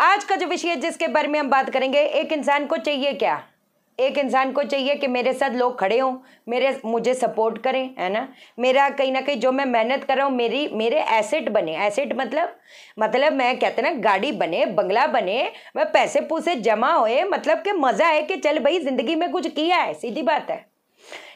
आज का जो विषय है जिसके बारे में हम बात करेंगे एक इंसान को चाहिए क्या एक इंसान को चाहिए कि मेरे साथ लोग खड़े हों मेरे मुझे सपोर्ट करें है ना मेरा कहीं ना कहीं जो मैं मेहनत कर रहा हूँ मेरी मेरे एसेट बने एसेट मतलब मतलब मैं कहते ना गाड़ी बने बंगला बने मैं पैसे पूसे जमा होए मतलब कि मज़ा है कि चल भाई ज़िंदगी में कुछ किया है सीधी बात है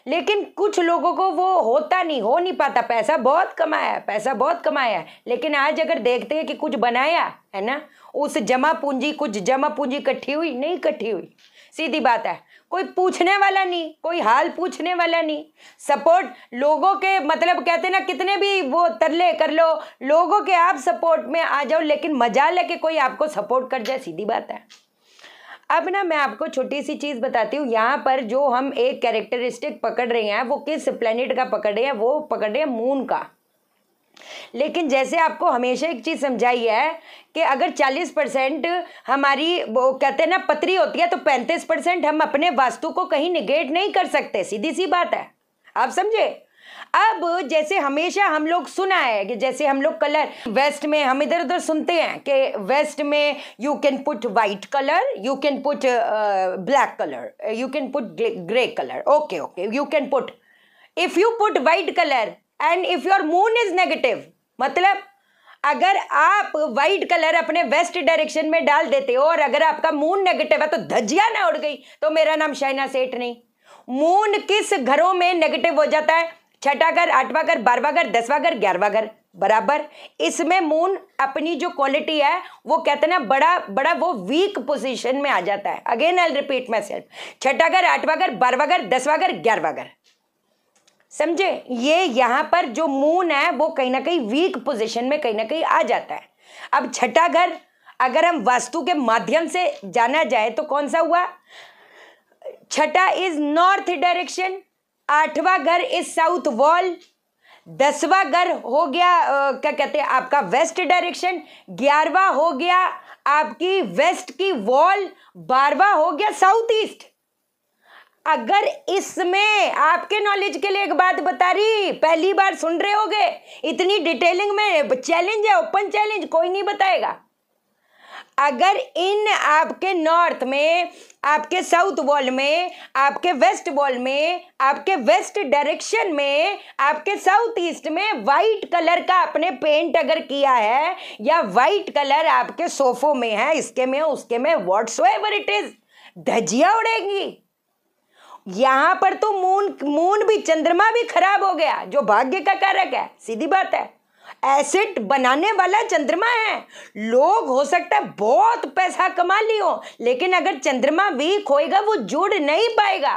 लेकिन कुछ लोगों को वो होता नहीं हो नहीं पाता पैसा बहुत कमाया पैसा बहुत कमाया लेकिन आज अगर देखते हैं कि कुछ बनाया है ना उस जमा पूंजी कुछ जमा पूंजी इकट्ठी हुई नहीं इकट्ठी हुई सीधी बात है कोई पूछने वाला नहीं कोई हाल पूछने वाला नहीं सपोर्ट लोगों के मतलब कहते ना कितने भी वो तरले कर लो लोगों के आप सपोर्ट में आ जाओ लेकिन मजा लेके कोई आपको सपोर्ट कर जाए सीधी बात है अब ना मैं आपको छोटी सी चीज़ बताती हूँ यहाँ पर जो हम एक कैरेक्टरिस्टिक पकड़ रहे हैं वो किस प्लेनेट का पकड़ रहे हैं वो पकड़ रहे हैं मून का लेकिन जैसे आपको हमेशा एक चीज़ समझाई है कि अगर 40 परसेंट हमारी वो कहते हैं ना पतरी होती है तो 35 परसेंट हम अपने वास्तु को कहीं निगेट नहीं कर सकते सीधी सी बात है आप समझे अब जैसे हमेशा हम लोग सुना है कि जैसे हम लोग कलर वेस्ट में हम इधर उधर सुनते हैं कि वेस्ट में you can put white colour you can put black colour you can put grey colour okay okay you can put if you put white colour and if your moon is negative मतलब अगर आप white colour अपने west direction में डाल देते हो और अगर आपका मून नेगेटिव है तो धजिया ना उड़ गई तो मेरा नाम शाइना सेठ नहीं मून किस घरों में नेगेटिव हो जाता है छठा घर आठवां घर बारवा घर दसवां घर ग्यारहवा घर बराबर इसमें मून अपनी जो क्वालिटी है वो कहते हैं ना बड़ा बड़ा वो वीक पोजीशन में आ जाता है again I repeat myself छठा घर आठवा घर बारवा घर दसवा घर ग्यारहवा घर समझे ये यहाँ पर जो मून है वो कहीं ना कहीं वीक पोजीशन में कहीं ना कहीं आ जाता है अब छठा घर अगर हम वास्तु के माध्यम से जाना जाए तो कौन सा हुआ छठा इज नॉर्थ डायरेक्शन आठवां घर इज साउथ वॉल दसवा घर हो गया क्या कहते हैं आपका वेस्ट डायरेक्शन ग्यारहवा हो गया आपकी वेस्ट की वॉल बारवा हो गया साउथ ईस्ट अगर इसमें आपके नॉलेज के लिए एक बात बता रही पहली बार सुन रहे होगे इतनी डिटेलिंग में चैलेंज है ओपन चैलेंज कोई नहीं बताएगा अगर इन आपके नॉर्थ में आपके साउथ वॉल में आपके वेस्ट वॉल में आपके वेस्ट डायरेक्शन में आपके साउथ ईस्ट में वाइट कलर का आपने पेंट अगर किया है या वाइट कलर आपके सोफों में है इसके में उसके में वॉट्स एवर इट इज धजिया उड़ेगी यहां पर तो मून मून भी चंद्रमा भी खराब हो गया जो भाग्य का कारक है सीधी बात है एसिड बनाने वाला चंद्रमा है लोग हो सकता है बहुत पैसा कमा लियो लेकिन अगर चंद्रमा वीक होएगा वो जुड़ नहीं पाएगा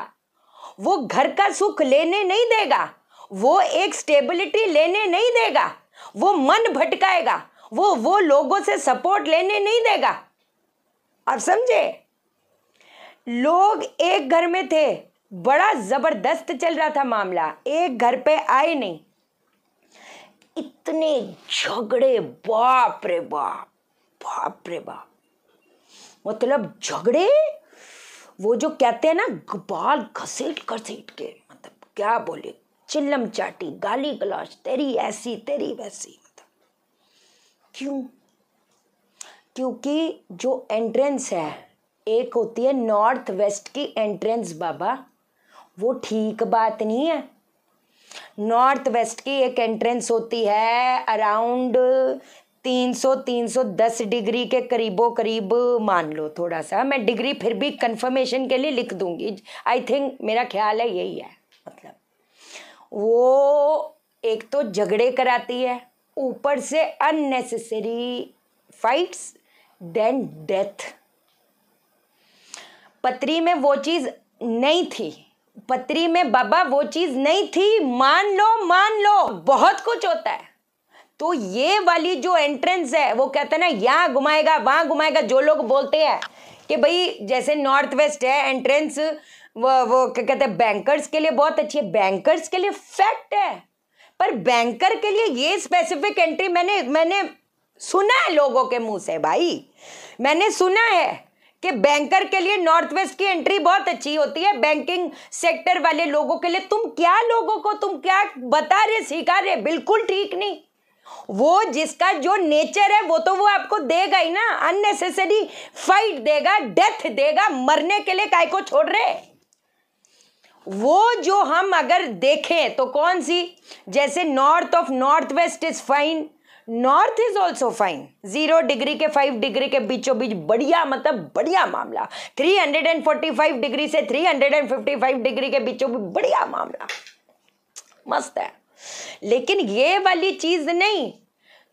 वो घर का सुख लेने नहीं देगा वो एक स्टेबिलिटी लेने नहीं देगा वो मन भटकाएगा वो वो लोगों से सपोर्ट लेने नहीं देगा और समझे लोग एक घर में थे बड़ा ज़बरदस्त चल रहा था मामला एक घर पे आए नहीं इतने झगड़े बाप रे बाप बाप रे बाप मतलब झगड़े वो जो कहते हैं ना बाल घसीट घसीट के मतलब क्या बोले चिल्लम चाटी गाली गलाश तेरी ऐसी तेरी वैसी मतलब क्यों क्योंकि जो एंट्रेंस है एक होती है नॉर्थ वेस्ट की एंट्रेंस बाबा वो ठीक बात नहीं है नॉर्थ वेस्ट की एक एंट्रेंस होती है अराउंड तीन सौ तीन सौ दस डिग्री के करीबो करीब मान लो थोड़ा सा मैं डिग्री फिर भी कंफर्मेशन के लिए लिख दूंगी आई थिंक मेरा ख्याल है यही है मतलब वो एक तो झगड़े कराती है ऊपर से अननेसेसरी फाइट्स देन डेथ पत्री में वो चीज़ नहीं थी पत्री में बाबा वो चीज नहीं थी मान लो मान लो बहुत कुछ होता है तो ये वाली जो एंट्रेंस है वो कहते हैं ना यहाँ घुमाएगा वहां घुमाएगा जो लोग बोलते हैं कि भाई जैसे नॉर्थ वेस्ट है एंट्रेंस वो वो क्या कहते हैं बैंकर्स के लिए बहुत अच्छी है बैंकर्स के लिए फैक्ट है पर बैंकर के लिए ये स्पेसिफिक एंट्री मैंने मैंने सुना है लोगों के मुंह से भाई मैंने सुना है कि बैंकर के लिए नॉर्थ वेस्ट की एंट्री बहुत अच्छी होती है बैंकिंग सेक्टर वाले लोगों के लिए तुम क्या लोगों को तुम क्या बता रहे सिखा रहे बिल्कुल ठीक नहीं वो जिसका जो नेचर है वो तो वो आपको देगा ही ना अननेसेसरी फाइट देगा डेथ देगा मरने के लिए काय को छोड़ रहे वो जो हम अगर देखें तो कौन सी जैसे north of north west is fine north is also fine zero degree के फाइव डिग्री के बीचों बीच बढ़िया मतलब बढ़िया मामला three hundred and forty five degree से three hundred and fifty five degree के बीचों बीच बढ़िया मामला मस्त है लेकिन ये वाली चीज नहीं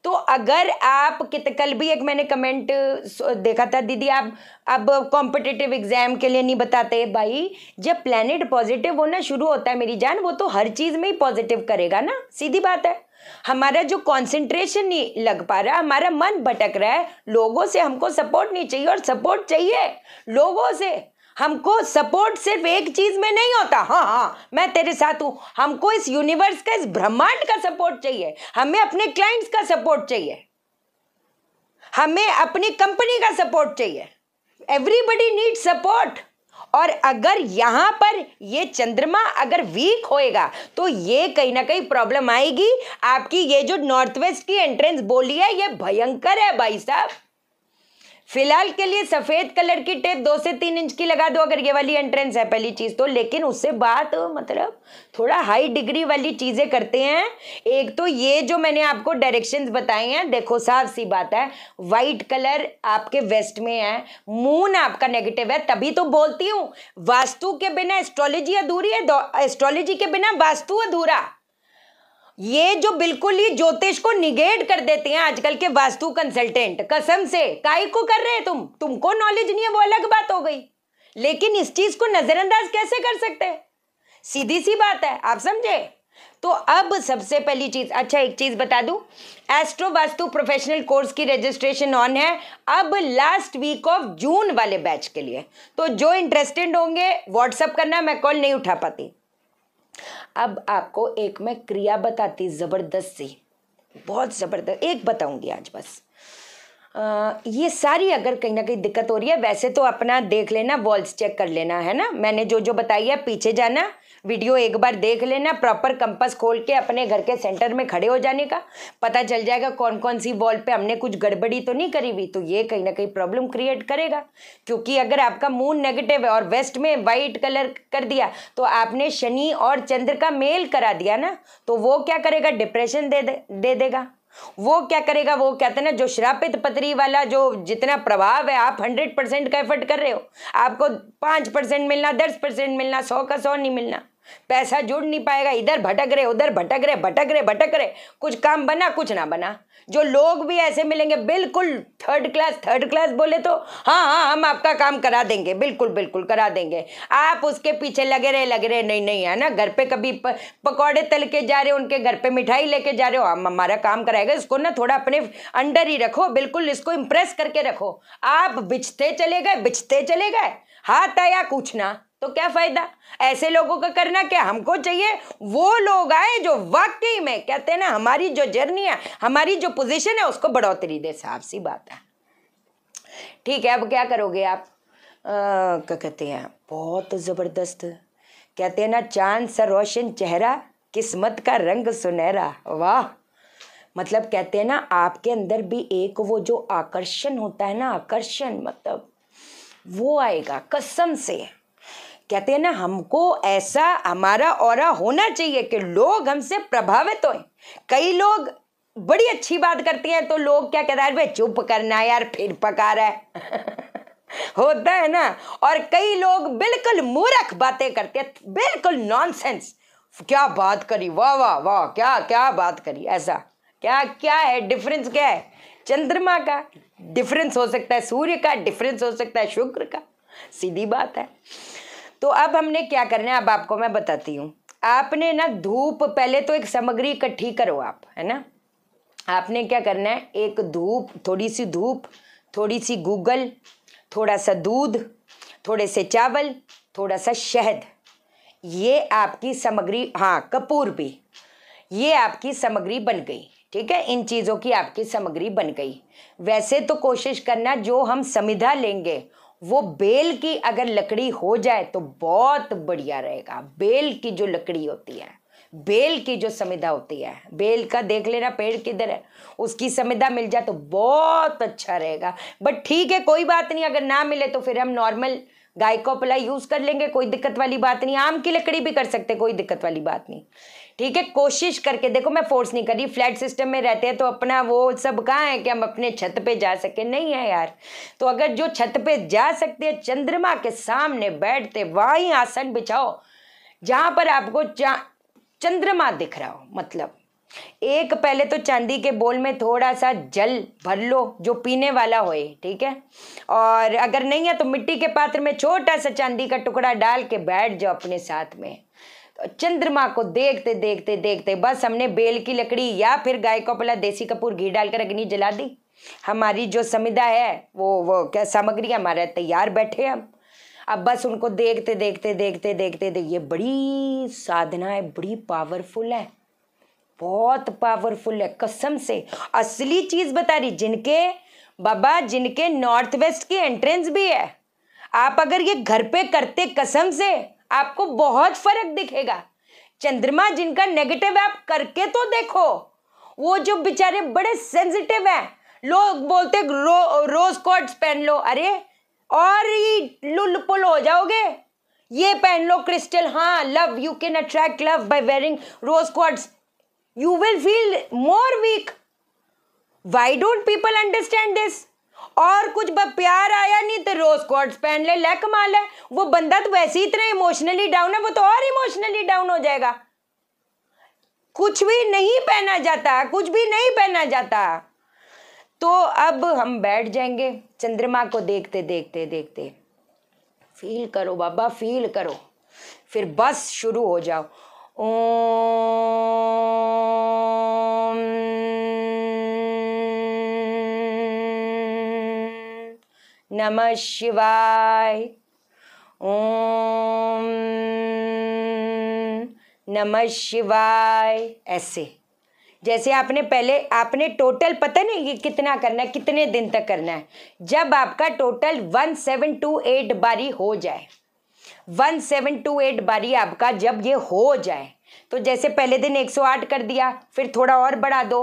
तो अगर आप कित कल भी एक मैंने कमेंट देखा था दीदी आप अब कॉम्पिटिटिव एग्जाम के लिए नहीं बताते भाई जब प्लेनेट पॉजिटिव होना शुरू होता है मेरी जान वो तो हर चीज़ में ही पॉजिटिव करेगा ना सीधी बात है हमारा जो कंसंट्रेशन नहीं लग पा रहा हमारा मन भटक रहा है लोगों से हमको सपोर्ट नहीं चाहिए और सपोर्ट चाहिए लोगों से हमको सपोर्ट सिर्फ एक चीज में नहीं होता हाँ हाँ मैं तेरे साथ हूँ हमको इस यूनिवर्स का इस ब्रह्मांड का सपोर्ट चाहिए हमें अपने क्लाइंट्स का सपोर्ट चाहिए हमें अपनी कंपनी का सपोर्ट चाहिए एवरीबडी नीड सपोर्ट और अगर यहाँ पर ये चंद्रमा अगर वीक होएगा तो ये कहीं ना कहीं प्रॉब्लम आएगी आपकी ये जो नॉर्थ वेस्ट की एंट्रेंस बोली है ये भयंकर है भाई साहब फिलहाल के लिए सफेद कलर की टेप दो से तीन इंच की लगा दो अगर ये वाली एंट्रेंस है पहली चीज तो लेकिन उससे बात मतलब थोड़ा हाई डिग्री वाली चीजें करते हैं एक तो ये जो मैंने आपको डायरेक्शंस बताए हैं देखो साफ सी बात है वाइट कलर आपके वेस्ट में है मून आपका नेगेटिव है तभी तो बोलती हूँ वास्तु के बिना एस्ट्रोलॉजी अधूरी है एस्ट्रोलॉजी के बिना वास्तु अधूरा ये जो बिल्कुल ही ज्योतिष को निगेट कर देते हैं आजकल के वास्तु कंसल्टेंट कसम से काई को कर रहे हैं तुम तुमको नॉलेज नहीं है वो अलग बात हो गई लेकिन इस चीज को नजरअंदाज कैसे कर सकते हैं सीधी सी बात है आप समझे तो अब सबसे पहली चीज अच्छा एक चीज बता दूं एस्ट्रो वास्तु प्रोफेशनल कोर्स की रजिस्ट्रेशन ऑन है अब लास्ट वीक ऑफ जून वाले बैच के लिए तो जो इंटरेस्टेड होंगे व्हाट्सअप करना मैं कॉल नहीं उठा पाती अब आपको एक मैं क्रिया बताती ज़बरदस्त सी बहुत ज़बरदस्त एक बताऊंगी आज बस ये सारी अगर कहीं ना कहीं दिक्कत हो रही है वैसे तो अपना देख लेना वॉल्स चेक कर लेना है ना मैंने जो जो बताई है पीछे जाना वीडियो एक बार देख लेना प्रॉपर कंपस खोल के अपने घर के सेंटर में खड़े हो जाने का पता चल जाएगा कौन कौन सी वॉल पे हमने कुछ गड़बड़ी तो नहीं करी हुई तो ये कहीं ना कहीं प्रॉब्लम क्रिएट करेगा क्योंकि अगर आपका मून नेगेटिव है और वेस्ट में वाइट कलर कर दिया तो आपने शनि और चंद्र का मेल करा दिया ना तो वो क्या करेगा डिप्रेशन दे, दे, दे देगा वो क्या करेगा वो कहते हैं ना जो श्रापित पत्री वाला जो जितना प्रभाव है आप हंड्रेड परसेंट का एफर्ट कर रहे हो आपको पांच परसेंट मिलना दस परसेंट मिलना सौ का सौ नहीं मिलना पैसा जुड़ नहीं पाएगा इधर भटक रहे उधर भटक रहे भटक रहे भटक रहे कुछ काम बना कुछ ना बना जो लोग भी ऐसे मिलेंगे बिल्कुल थर्ड क्लास थर्ड क्लास बोले तो हाँ हाँ हम आपका काम करा देंगे बिल्कुल बिल्कुल करा देंगे आप उसके पीछे लगे रहे लगे रहे नहीं नहीं है ना घर पे कभी पकौड़े तल के जा रहे हो उनके घर पे मिठाई लेके जा रहे हो हम हमारा काम कराएगा इसको ना थोड़ा अपने अंडर ही रखो बिल्कुल इसको इम्प्रेस करके रखो आप बिछते चले गए बिछते चले गए हाथ आया कुछ ना तो क्या फायदा ऐसे लोगों का करना क्या हमको चाहिए वो लोग आए जो वाकई में कहते हैं ना हमारी जो जर्नी है हमारी जो पोजीशन है उसको बढ़ोतरी दे साफ सी बात है ठीक है अब क्या करोगे आप क्या कहते हैं बहुत ज़बरदस्त कहते हैं ना चांद सा रोशन चेहरा किस्मत का रंग सुनहरा वाह मतलब कहते हैं ना आपके अंदर भी एक वो जो आकर्षण होता है ना आकर्षण मतलब वो आएगा कसम से कहते हैं ना हमको ऐसा हमारा और होना चाहिए कि लोग हमसे प्रभावित हों कई लोग बड़ी अच्छी बात करती हैं तो लोग क्या कहते हैं भाई चुप करना यार फिर पका रहा है होता है ना और कई लोग बिल्कुल मूर्ख बातें करते हैं बिल्कुल नॉनसेंस क्या बात करी वाह वाह वाह क्या क्या बात करी ऐसा क्या क्या है डिफरेंस क्या है चंद्रमा का डिफरेंस हो सकता है सूर्य का डिफरेंस हो सकता है शुक्र का सीधी बात है तो अब हमने क्या करना है अब आपको मैं बताती हूँ आपने ना धूप पहले तो एक सामग्री इकट्ठी करो आप है ना आपने क्या करना है एक धूप थोड़ी सी धूप थोड़ी सी गूगल थोड़ा सा दूध थोड़े से चावल थोड़ा सा शहद ये आपकी सामग्री हाँ कपूर भी ये आपकी सामग्री बन गई ठीक है इन चीज़ों की आपकी सामग्री बन गई वैसे तो कोशिश करना जो हम समिधा लेंगे वो बेल की अगर लकड़ी हो जाए तो बहुत बढ़िया रहेगा बेल की जो लकड़ी होती है बेल की जो समिधा होती है बेल का देख लेना पेड़ किधर है उसकी समिधा मिल जाए तो बहुत अच्छा रहेगा बट ठीक है कोई बात नहीं अगर ना मिले तो फिर हम नॉर्मल गाय को पला यूज़ कर लेंगे कोई दिक्कत वाली बात नहीं आम की लकड़ी भी कर सकते कोई दिक्कत वाली बात नहीं ठीक है कोशिश करके देखो मैं फोर्स नहीं कर रही फ्लैट सिस्टम में रहते हैं तो अपना वो सब कहाँ है कि हम अपने छत पे जा सके नहीं है यार तो अगर जो छत पे जा सकते हैं चंद्रमा के सामने बैठते वहीं आसन बिछाओ जहाँ पर आपको चंद्रमा दिख रहा हो मतलब एक पहले तो चांदी के बोल में थोड़ा सा जल भर लो जो पीने वाला होए ठीक है और अगर नहीं है तो मिट्टी के पात्र में छोटा सा चांदी का टुकड़ा डाल के बैठ जाओ अपने साथ में चंद्रमा को देखते देखते देखते बस हमने बेल की लकड़ी या फिर गाय को पला देसी कपूर घी डालकर अग्नि जला दी हमारी जो समिधा है वो वो क्या सामग्री हमारे तैयार बैठे हम अब बस उनको देखते देखते देखते देखते देख ये बड़ी साधना है बड़ी पावरफुल है बहुत पावरफुल है कसम से असली चीज़ बता रही जिनके बाबा जिनके नॉर्थ वेस्ट की एंट्रेंस भी है आप अगर ये घर पे करते कसम से आपको बहुत फर्क दिखेगा चंद्रमा जिनका नेगेटिव आप करके तो देखो वो जो बेचारे बड़े सेंसिटिव हैं लोग बोलते रो, रोज कोट्स पहन लो अरे और ही पुल हो जाओगे ये पहन लो क्रिस्टल हाँ love you can attract love by wearing rose quartz you will feel more weak why don't people understand this और कुछ प्यार आया नहीं तो रोज क्वार्ट्स पहन ले ले कमाल है वो बंदा तो वैसे ही इतना इमोशनली डाउन है वो तो और इमोशनली डाउन हो जाएगा कुछ भी नहीं पहना जाता कुछ भी नहीं पहना जाता तो अब हम बैठ जाएंगे चंद्रमा को देखते देखते देखते फील करो बाबा फील करो फिर बस शुरू हो जाओ ओ नमः शिवाय ओम नमः शिवाय ऐसे जैसे आपने पहले आपने टोटल पता नहीं कि कितना करना है कितने दिन तक करना है जब आपका total one seven two eight बारी हो जाए वन सेवन टू एट बारी आपका जब ये हो जाए तो जैसे पहले दिन एक सौ आठ कर दिया फिर थोड़ा और बढ़ा दो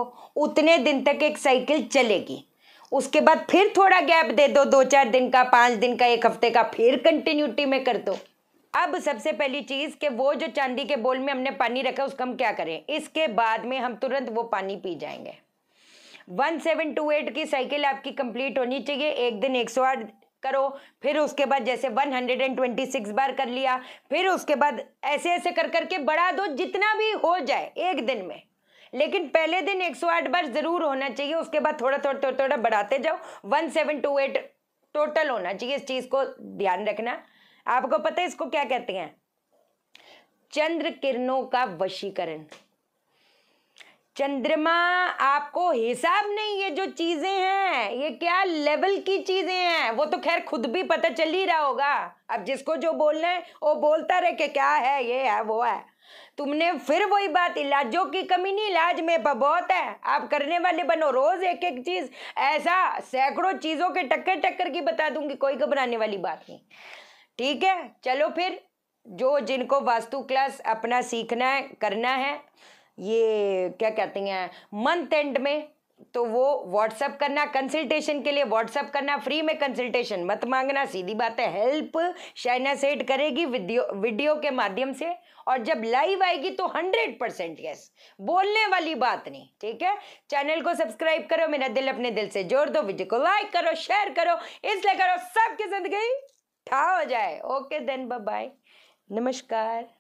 उतने दिन तक एक साइकिल चलेगी उसके बाद फिर थोड़ा गैप दे दो दो चार दिन का पाँच दिन का एक हफ्ते का फिर कंटिन्यूटी में कर दो अब सबसे पहली चीज़ कि वो जो चांदी के बोल में हमने पानी रखा उसका हम क्या करें इसके बाद में हम तुरंत वो पानी पी जाएंगे वन सेवन टू एट की साइकिल आपकी कंप्लीट होनी चाहिए एक दिन एक सौ आठ करो फिर उसके बाद जैसे 126 बार कर लिया फिर उसके बाद ऐसे ऐसे कर करके बढ़ा दो जितना भी हो जाए एक दिन में लेकिन पहले दिन एक सौ आठ बार जरूर होना चाहिए उसके बाद थोड़ा थोड़ा थोड़ा थोड़ा बढ़ाते जाओ one seven two eight total होना चाहिए इस चीज़ को ध्यान रखना आपको पता है इसको क्या कहते हैं चंद्र किरणों का वशीकरण चंद्रमा आपको हिसाब नहीं ये जो चीजें हैं ये क्या लेवल की चीजें हैं वो तो खैर खुद भी पता चल ही रहा होगा अब जिसको जो बोलना है वो बोलता रहे कि क्या है ये है वो है तुमने फिर वही बात इलाजों की कमी नहीं इलाज में बहुत है आप करने वाले बनो रोज एक एक चीज ऐसा सैकड़ों चीजों के टक्कर टक्कर की बता दूंगी कोई घबराने वाली बात नहीं ठीक है चलो फिर जो जिनको वास्तु क्लास अपना सीखना है करना है ये क्या कहते हैं मंथ एंड में तो वो व्हाट्सअप करना कंसल्टेशन के लिए व्हाट्सअप करना फ्री में कंसल्टेशन मत मांगना सीधी बात है हेल्प शाइना सेट करेगी वीडियो वीडियो के माध्यम से और जब लाइव आएगी तो हंड्रेड परसेंट यस बोलने वाली बात नहीं ठीक है चैनल को सब्सक्राइब करो मेरा दिल अपने दिल से जोड़ दो वीडियो को लाइक करो शेयर करो इसलिए करो सबकी जिंदगी ठा हो जाए ओके देन बाय नमस्कार